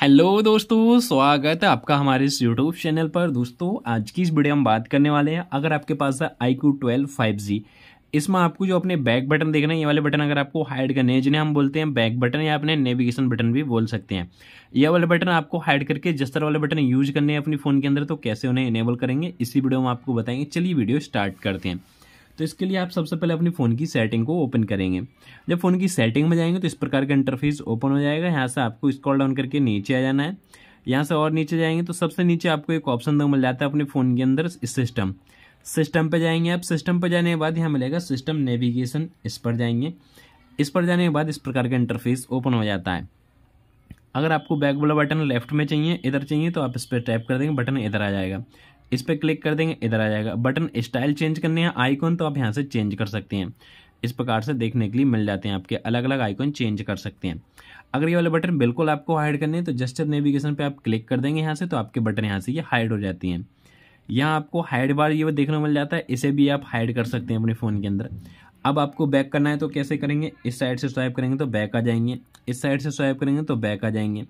hello दोस्तों स्वागत है आपका हमारे इस यूट्यूब चैनल पर दोस्तों आज की इस वीडियो हम बात करने वाले हैं अगर आपके पास है I Q twelve five G इसमें आपको जो अपने बैक बटन देख रहे हैं ये वाले बटन अगर आपको हाइड करने हैं जिन्हें हम बोलते हैं बैक बटन या अपने नेविगेशन बटन भी बोल सकते हैं ये वाले बटन आपको हाइड करके जिस तरह वाले बटन यूज करने हैं अपनी फ़ोन के अंदर तो कैसे उन्हें इनेबल करेंगे इसी वीडियो में आपको बताएंगे चलिए वीडियो स्टार्ट करते हैं तो इसके लिए आप सबसे पहले अपनी फ़ोन की सेटिंग को ओपन करेंगे जब फ़ोन की सेटिंग में जाएंगे तो इस प्रकार का इंटरफेस ओपन हो जाएगा यहाँ से आपको स्कॉल डाउन करके नीचे आ जाना है यहाँ से और नीचे जाएंगे तो सबसे नीचे आपको एक ऑप्शन मिल जाता है अपने फ़ोन के अंदर सिस्टम सिस्टम पर जाएंगे आप सिस्टम पर जाने के बाद यहाँ मिलेगा सिस्टम नेविगेशन इस पर जाएंगे इस पर जाने के बाद इस प्रकार का इंटरफेस ओपन हो जाता है अगर आपको बैक वाला बटन लेफ्ट में चाहिए इधर चाहिए तो आप इस पर टैप कर देंगे बटन इधर आ जाएगा इस पर क्लिक कर देंगे इधर आ जाएगा बटन स्टाइल चेंज करने हैं आइकॉन तो आप यहाँ से चेंज कर सकते हैं इस प्रकार से देखने के लिए मिल जाते हैं आपके अलग अलग आइकॉन चेंज कर सकते हैं अगर ये वाले बटन बिल्कुल आपको हाइड करने हैं तो जस्टर नेविगेशन पे आप क्लिक कर देंगे यहाँ से तो आपके बटन यहाँ से ये हाइड हो जाती हैं यहाँ आपको हाइड बार ये देखने को मिल जाता है इसे भी आप हाइड कर सकते हैं अपने फ़ोन के अंदर अब आपको बैक करना है तो कैसे करेंगे इस साइड से स्वाइप करेंगे तो बैक आ जाएंगे इस साइड से स्वाइप करेंगे तो बैक आ जाएंगे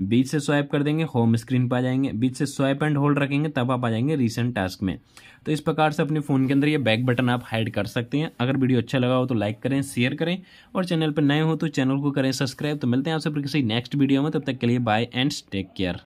बीच से स्वाइप कर देंगे होम स्क्रीन पर आ जाएंगे बीच से स्वाइप एंड होल्ड रखेंगे तब आप आ जाएंगे रिसेंट टास्क में तो इस प्रकार से अपने फ़ोन के अंदर ये बैक बटन आप हाइड कर सकते हैं अगर वीडियो अच्छा लगा हो तो लाइक करें शेयर करें और चैनल पर नए हो तो चैनल को करें सब्सक्राइब तो मिलते हैं आपसे किसी नेक्स्ट वीडियो में तब तक के लिए बाय एंड टेक केयर